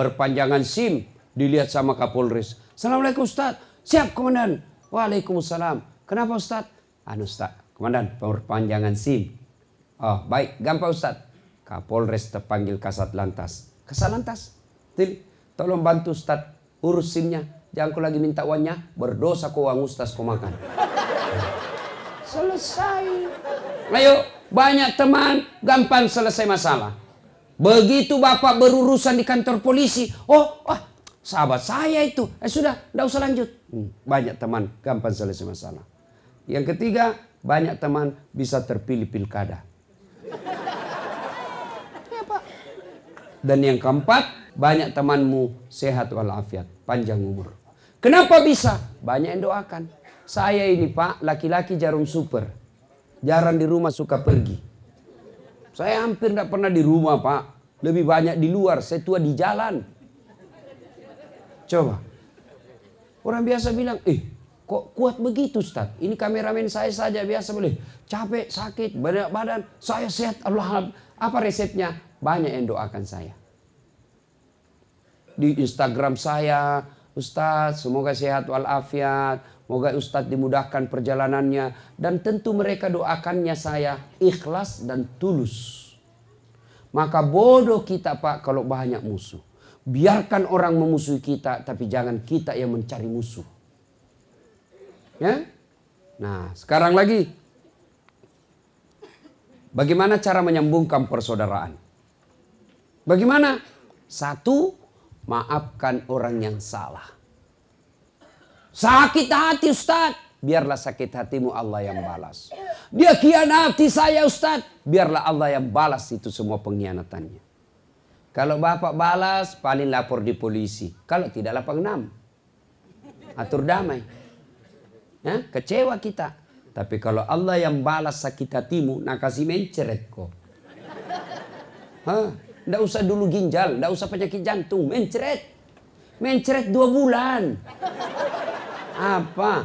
perpanjangan SIM dilihat sama Kapolres. Assalamualaikum Ustaz. Siap Komandan. Waalaikumsalam. Kenapa Ustaz? Anu Ustaz, Komandan perpanjangan SIM. Oh, baik, gampang Ustaz. Kapolres terpanggil Kasat Lantas. Kasat Lantas, Til, tolong bantu Ustaz urus SIM-nya. Jangan kau lagi minta uangnya, berdosa kau uang Ustaz kau makan. Selesai. Ayo, banyak teman, gampang selesai masalah. Begitu Bapak berurusan di kantor polisi, oh, oh sahabat saya itu. Eh sudah, tidak usah lanjut. Hmm, banyak teman, gampang selesai masalah. Yang ketiga, banyak teman bisa terpilih pilkada. Ya, Dan yang keempat, banyak temanmu sehat walafiat, panjang umur. Kenapa bisa? Banyak yang doakan. Saya ini Pak, laki-laki jarum super. Jarang di rumah suka pergi. Saya hampir tidak pernah di rumah pak. Lebih banyak di luar, saya tua di jalan. Coba. Orang biasa bilang, eh kok kuat begitu Ustaz? Ini kameramen saya saja biasa boleh. Capek, sakit, banyak badan, saya sehat. Allah, apa resepnya? Banyak yang doakan saya. Di Instagram saya, Ustaz semoga sehat walafiat. Moga Ustadz dimudahkan perjalanannya dan tentu mereka doakannya saya ikhlas dan tulus. Maka bodoh kita Pak kalau banyak musuh. Biarkan orang memusuhi kita tapi jangan kita yang mencari musuh. Ya? Nah, sekarang lagi Bagaimana cara menyambungkan persaudaraan? Bagaimana? Satu, maafkan orang yang salah. Sakit hati Ustaz. Biarlah sakit hatimu Allah yang balas. Dia kianati saya Ustaz. Biarlah Allah yang balas itu semua pengkhianatannya. Kalau bapak balas paling lapor di polisi. Kalau tidak lapor enam. Atur damai. Ya, kecewa kita. Tapi kalau Allah yang balas sakit hatimu, nak kasih menceret kok. Hah? Nggak usah dulu ginjal, nggak usah penyakit jantung, menceret, menceret dua bulan. Apa?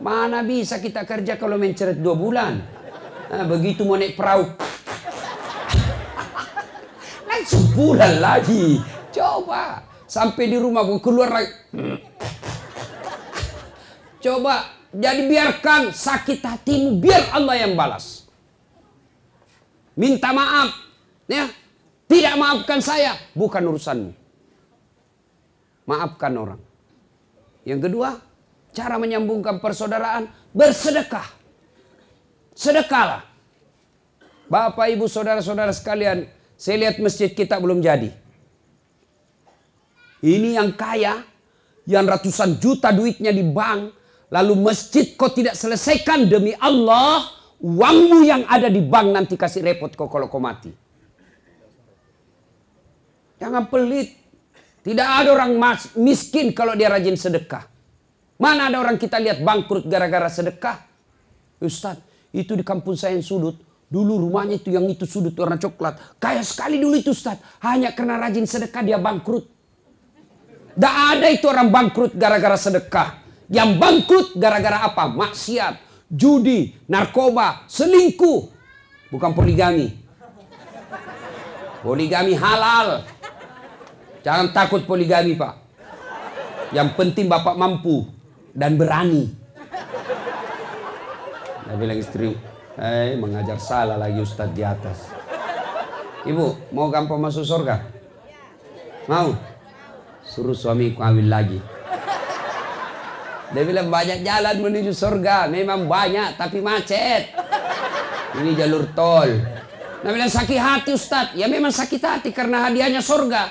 Mana bisa kita kerja kalau menceret dua bulan? Nah, begitu mau naik perahu. Naik sebulan lagi. Coba. Sampai di rumah gue keluar lagi. Coba. Jadi biarkan sakit hatimu. Biar Allah yang balas. Minta maaf. Ya. Tidak maafkan saya. Bukan urusanmu. Maafkan orang. Yang kedua, Cara menyambungkan persaudaraan bersedekah. Sedekahlah. Bapak, Ibu, saudara-saudara sekalian, saya lihat masjid kita belum jadi. Ini yang kaya, yang ratusan juta duitnya di bank, lalu masjid kau tidak selesaikan demi Allah, uangmu yang ada di bank nanti kasih repot kau kalau kau mati. Jangan pelit. Tidak ada orang miskin kalau dia rajin sedekah. Mana ada orang kita lihat bangkrut gara-gara sedekah? Ustadz, itu di kampung saya yang sudut. Dulu rumahnya itu yang itu sudut warna coklat. Kaya sekali dulu itu Ustadz. Hanya karena rajin sedekah dia bangkrut. Tidak ada itu orang bangkrut gara-gara sedekah. Yang bangkrut gara-gara apa? Maksiat, judi, narkoba, selingkuh. Bukan poligami. Poligami halal. Jangan takut poligami pak. Yang penting bapak mampu dan berani. Dia bilang istri, eh mengajar salah lagi Ustadz di atas. Ibu, mau gampang masuk surga? Mau? Suruh suami kawin lagi. Dia bilang banyak jalan menuju surga, memang banyak tapi macet. Ini jalur tol. Dia bilang sakit hati Ustadz, ya memang sakit hati karena hadiahnya surga.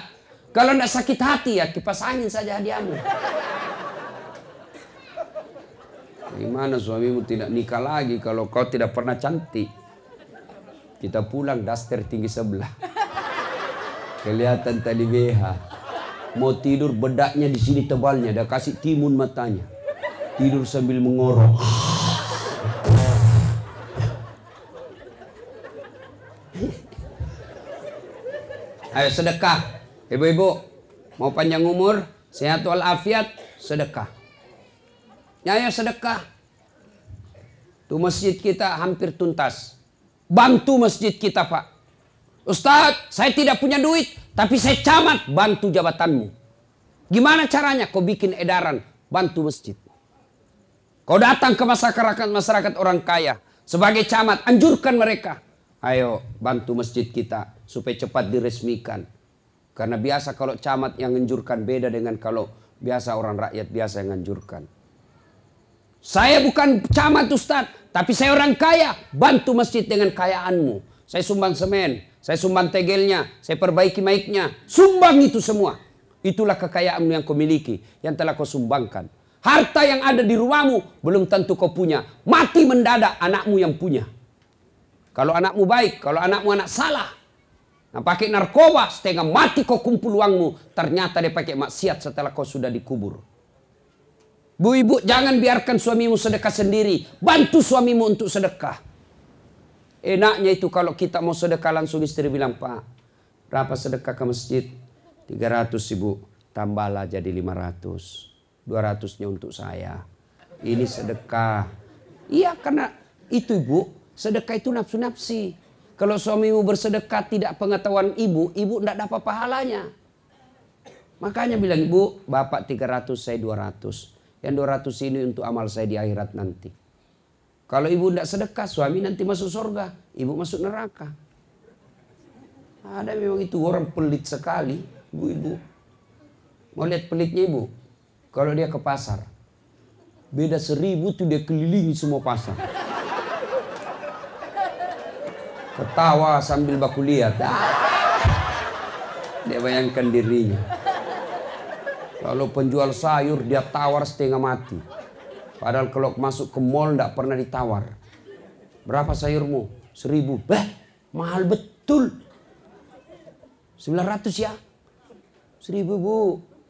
Kalau tidak sakit hati ya kipas angin saja hadiahmu. Bagaimana suamimu tidak nikah lagi kalau kau tidak pernah cantik? Kita pulang daster tinggi sebelah. Kelihatan tadi beha. Mau tidur bedaknya di sini tebalnya, dah kasih timun matanya. Tidur sambil mengorok. Ayo sedekah. Ibu-ibu, mau panjang umur, sehat walafiat, sedekah. Nyaya sedekah. Tuh masjid kita hampir tuntas. Bantu masjid kita pak. Ustadz saya tidak punya duit. Tapi saya camat bantu jabatanmu. Gimana caranya kau bikin edaran bantu masjid. Kau datang ke masyarakat masyarakat orang kaya sebagai camat anjurkan mereka. Ayo bantu masjid kita supaya cepat diresmikan. Karena biasa kalau camat yang anjurkan beda dengan kalau biasa orang rakyat biasa yang anjurkan. Saya bukan camat Ustaz, tapi saya orang kaya. Bantu masjid dengan kayaanmu. Saya sumbang semen, saya sumbang tegelnya, saya perbaiki maiknya. Sumbang itu semua. Itulah kekayaanmu yang kau miliki, yang telah kau sumbangkan. Harta yang ada di rumahmu belum tentu kau punya. Mati mendadak anakmu yang punya. Kalau anakmu baik, kalau anakmu anak salah. Nah, pakai narkoba setengah mati kau kumpul uangmu. Ternyata dia pakai maksiat setelah kau sudah dikubur. Bu ibu jangan biarkan suamimu sedekah sendiri. Bantu suamimu untuk sedekah. Enaknya itu kalau kita mau sedekah langsung istri bilang, Pak, berapa sedekah ke masjid? 300 ibu, tambahlah jadi 500. 200-nya untuk saya. Ini sedekah. Iya karena itu ibu, sedekah itu nafsu-nafsi. Kalau suamimu bersedekah tidak pengetahuan ibu, ibu tidak dapat pahalanya. Makanya bilang ibu, bapak 300, saya 200. Yang 200 ini untuk amal saya di akhirat nanti. Kalau ibu tidak sedekah, suami nanti masuk surga. Ibu masuk neraka. Ada memang itu orang pelit sekali, ibu-ibu. Mau lihat pelitnya ibu? Kalau dia ke pasar. Beda seribu tuh dia kelilingi semua pasar. Ketawa sambil baku lihat. Dia bayangkan dirinya. Kalau penjual sayur dia tawar setengah mati. Padahal kalau masuk ke mall tidak pernah ditawar. Berapa sayurmu? Seribu. Bah, mahal betul. Sembilan ratus ya? Seribu bu.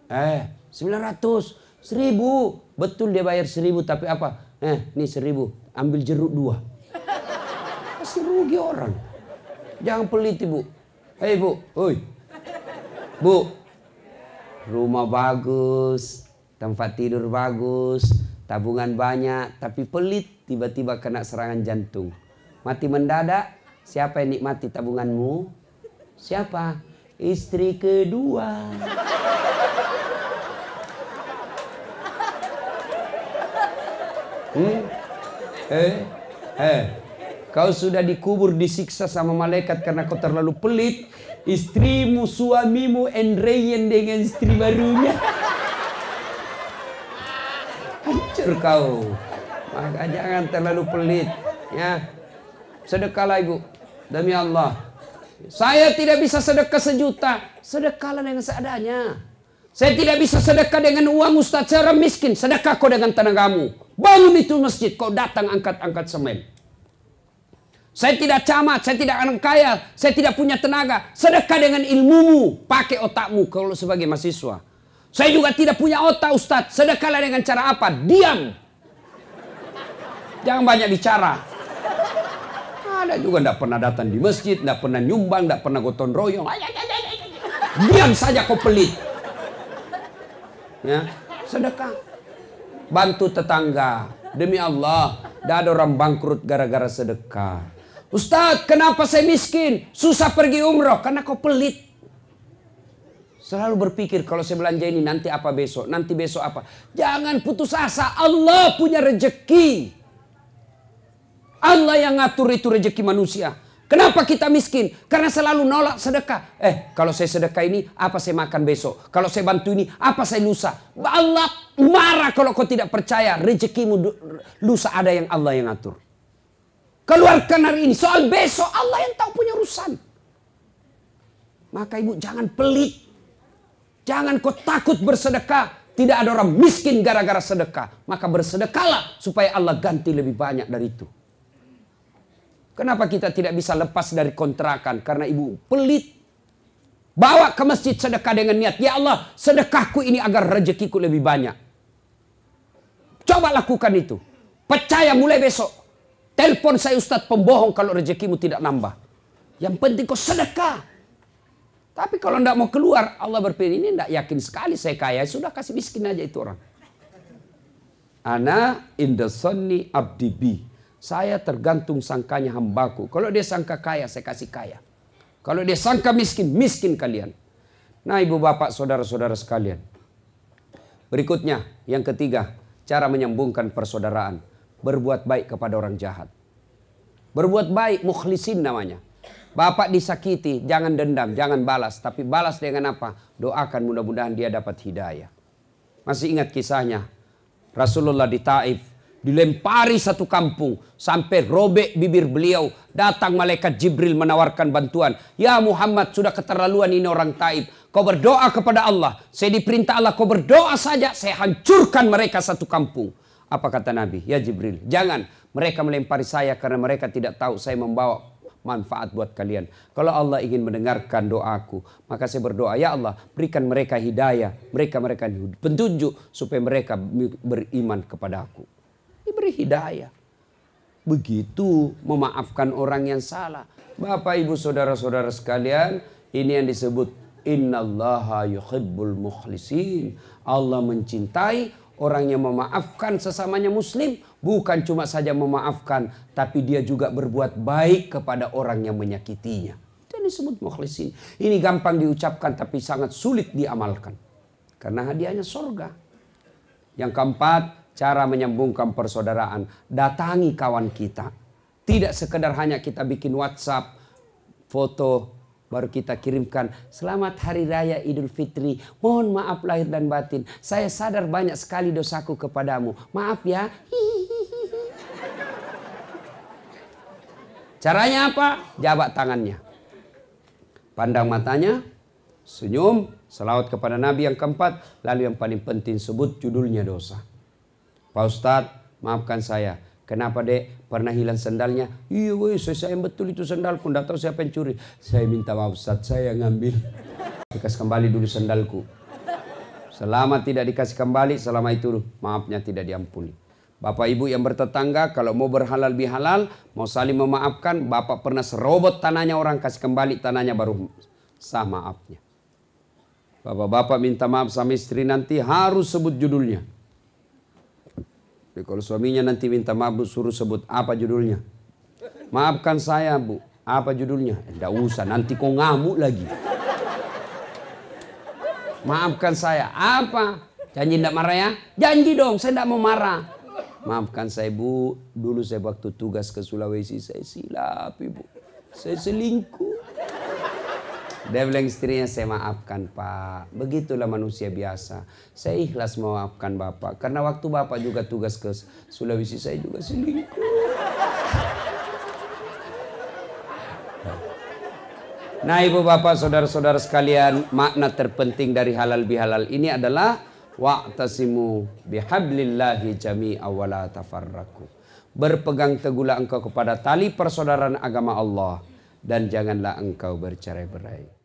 Eh, sembilan ratus. Seribu. Betul dia bayar seribu tapi apa? Eh, ini seribu. Ambil jeruk dua. Masih rugi orang. Jangan pelit ibu. Hei bu, hei. Bu, rumah bagus, tempat tidur bagus, tabungan banyak, tapi pelit tiba-tiba kena serangan jantung. Mati mendadak, siapa yang nikmati tabunganmu? Siapa? Istri kedua. Hmm? Eh? Eh? Kau sudah dikubur disiksa sama malaikat karena kau terlalu pelit istrimu suamimu Andreyan dengan istri barunya hancur kau maka jangan terlalu pelit ya sedekahlah ibu demi Allah saya tidak bisa sedekah sejuta sedekahlah dengan seadanya saya tidak bisa sedekah dengan uang Ustaz miskin sedekah kau dengan tenagamu bangun itu masjid kau datang angkat-angkat semen saya tidak camat, saya tidak anak kaya, saya tidak punya tenaga. Sedekah dengan ilmumu, pakai otakmu kalau sebagai mahasiswa. Saya juga tidak punya otak Ustadz, sedekahlah dengan cara apa? Diam. Jangan banyak bicara. Ada juga tidak pernah datang di masjid, tidak pernah nyumbang, tidak pernah gotong royong. Diam saja kau pelit. Ya, sedekah. Bantu tetangga. Demi Allah, tidak ada orang bangkrut gara-gara sedekah. Ustadz, kenapa saya miskin? Susah pergi umroh karena kau pelit. Selalu berpikir kalau saya belanja ini nanti apa besok, nanti besok apa. Jangan putus asa, Allah punya rejeki. Allah yang ngatur itu rejeki manusia. Kenapa kita miskin? Karena selalu nolak sedekah. Eh, kalau saya sedekah ini, apa saya makan besok? Kalau saya bantu ini, apa saya lusa? Allah marah kalau kau tidak percaya. Rezekimu lusa ada yang Allah yang atur. Keluarkan hari ini. Soal besok Allah yang tahu punya urusan. Maka ibu jangan pelit. Jangan kau takut bersedekah. Tidak ada orang miskin gara-gara sedekah. Maka bersedekahlah supaya Allah ganti lebih banyak dari itu. Kenapa kita tidak bisa lepas dari kontrakan? Karena ibu pelit. Bawa ke masjid sedekah dengan niat. Ya Allah, sedekahku ini agar rezekiku lebih banyak. Coba lakukan itu. Percaya mulai besok. Telepon saya Ustadz pembohong kalau rezekimu tidak nambah. Yang penting kau sedekah. Tapi kalau tidak mau keluar, Allah berpikir ini tidak yakin sekali saya kaya. Sudah kasih miskin aja itu orang. Ana sunni abdibi. Saya tergantung sangkanya hambaku. Kalau dia sangka kaya, saya kasih kaya. Kalau dia sangka miskin, miskin kalian. Nah ibu bapak saudara-saudara sekalian. Berikutnya, yang ketiga. Cara menyambungkan persaudaraan berbuat baik kepada orang jahat. Berbuat baik mukhlisin namanya. Bapak disakiti, jangan dendam, jangan balas. Tapi balas dengan apa? Doakan mudah-mudahan dia dapat hidayah. Masih ingat kisahnya? Rasulullah di Taif. Dilempari satu kampung. Sampai robek bibir beliau. Datang malaikat Jibril menawarkan bantuan. Ya Muhammad sudah keterlaluan ini orang Taif. Kau berdoa kepada Allah. Saya diperintah Allah kau berdoa saja. Saya hancurkan mereka satu kampung. Apa kata Nabi? Ya Jibril, jangan. Mereka melempari saya karena mereka tidak tahu saya membawa manfaat buat kalian. Kalau Allah ingin mendengarkan doaku, maka saya berdoa, ya Allah, berikan mereka hidayah, mereka mereka petunjuk supaya mereka beriman kepada aku. Diberi hidayah. Begitu memaafkan orang yang salah. Bapak, Ibu, saudara-saudara sekalian, ini yang disebut innallaha yuhibbul mukhlisin. Allah mencintai Orang yang memaafkan sesamanya muslim bukan cuma saja memaafkan. Tapi dia juga berbuat baik kepada orang yang menyakitinya. Itu yang disebut mukhlisin. Ini gampang diucapkan tapi sangat sulit diamalkan. Karena hadiahnya sorga. Yang keempat, cara menyambungkan persaudaraan. Datangi kawan kita. Tidak sekedar hanya kita bikin WhatsApp, foto, baru kita kirimkan selamat hari raya Idul Fitri. Mohon maaf lahir dan batin. Saya sadar banyak sekali dosaku kepadamu. Maaf ya. Caranya apa? Jabat tangannya. Pandang matanya, senyum, selawat kepada Nabi yang keempat, lalu yang paling penting sebut judulnya dosa. Pak Ustadz, maafkan saya. Kenapa dek pernah hilang sendalnya? Iya woi saya sayang betul itu sendalku. Tidak tahu siapa yang curi. Saya minta maaf Ustaz saya ngambil. dikas kembali dulu sendalku. Selama tidak dikasih kembali selama itu maafnya tidak diampuni. Bapak ibu yang bertetangga kalau mau berhalal bihalal. Mau saling memaafkan. Bapak pernah serobot tanahnya orang kasih kembali tanahnya baru sah maafnya. Bapak-bapak minta maaf sama istri nanti harus sebut judulnya. Tapi kalau suaminya nanti minta maaf bu, suruh sebut apa judulnya. Maafkan saya bu, apa judulnya? Tidak eh, usah, nanti kau ngamuk lagi. Maafkan saya, apa? Janji tidak marah ya? Janji dong, saya tidak mau marah. Maafkan saya bu, dulu saya waktu tugas ke Sulawesi, saya silap ibu. Saya selingkuh. Dia bilang istrinya saya maafkan pak. Begitulah manusia biasa. Saya ikhlas memaafkan bapak. Karena waktu bapak juga tugas ke Sulawesi saya juga selingkuh. Nah ibu bapak saudara-saudara sekalian makna terpenting dari halal bihalal ini adalah wa'tasimu bihablillahi jami'a wa la tafarraku. Berpegang teguhlah engkau kepada tali persaudaraan agama Allah dan janganlah engkau bercerai-berai.